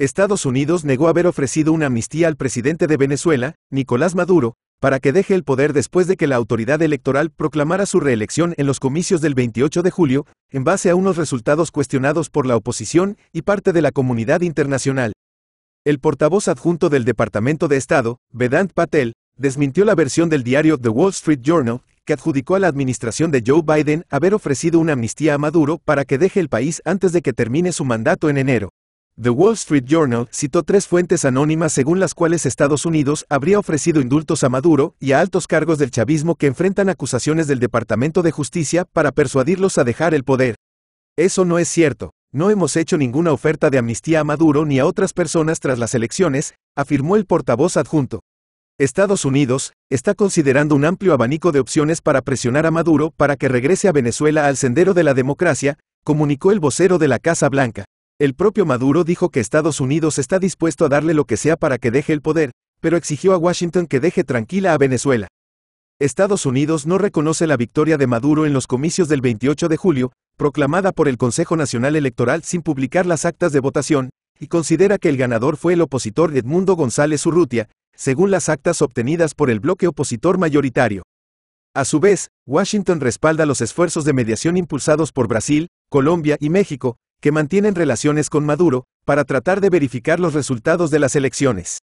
Estados Unidos negó haber ofrecido una amnistía al presidente de Venezuela, Nicolás Maduro, para que deje el poder después de que la autoridad electoral proclamara su reelección en los comicios del 28 de julio, en base a unos resultados cuestionados por la oposición y parte de la comunidad internacional. El portavoz adjunto del Departamento de Estado, Vedant Patel, desmintió la versión del diario The Wall Street Journal, que adjudicó a la administración de Joe Biden haber ofrecido una amnistía a Maduro para que deje el país antes de que termine su mandato en enero. The Wall Street Journal citó tres fuentes anónimas según las cuales Estados Unidos habría ofrecido indultos a Maduro y a altos cargos del chavismo que enfrentan acusaciones del Departamento de Justicia para persuadirlos a dejar el poder. Eso no es cierto. No hemos hecho ninguna oferta de amnistía a Maduro ni a otras personas tras las elecciones, afirmó el portavoz adjunto. Estados Unidos está considerando un amplio abanico de opciones para presionar a Maduro para que regrese a Venezuela al sendero de la democracia, comunicó el vocero de la Casa Blanca. El propio Maduro dijo que Estados Unidos está dispuesto a darle lo que sea para que deje el poder, pero exigió a Washington que deje tranquila a Venezuela. Estados Unidos no reconoce la victoria de Maduro en los comicios del 28 de julio, proclamada por el Consejo Nacional Electoral sin publicar las actas de votación, y considera que el ganador fue el opositor Edmundo González Urrutia, según las actas obtenidas por el bloque opositor mayoritario. A su vez, Washington respalda los esfuerzos de mediación impulsados por Brasil, Colombia y México, que mantienen relaciones con Maduro, para tratar de verificar los resultados de las elecciones.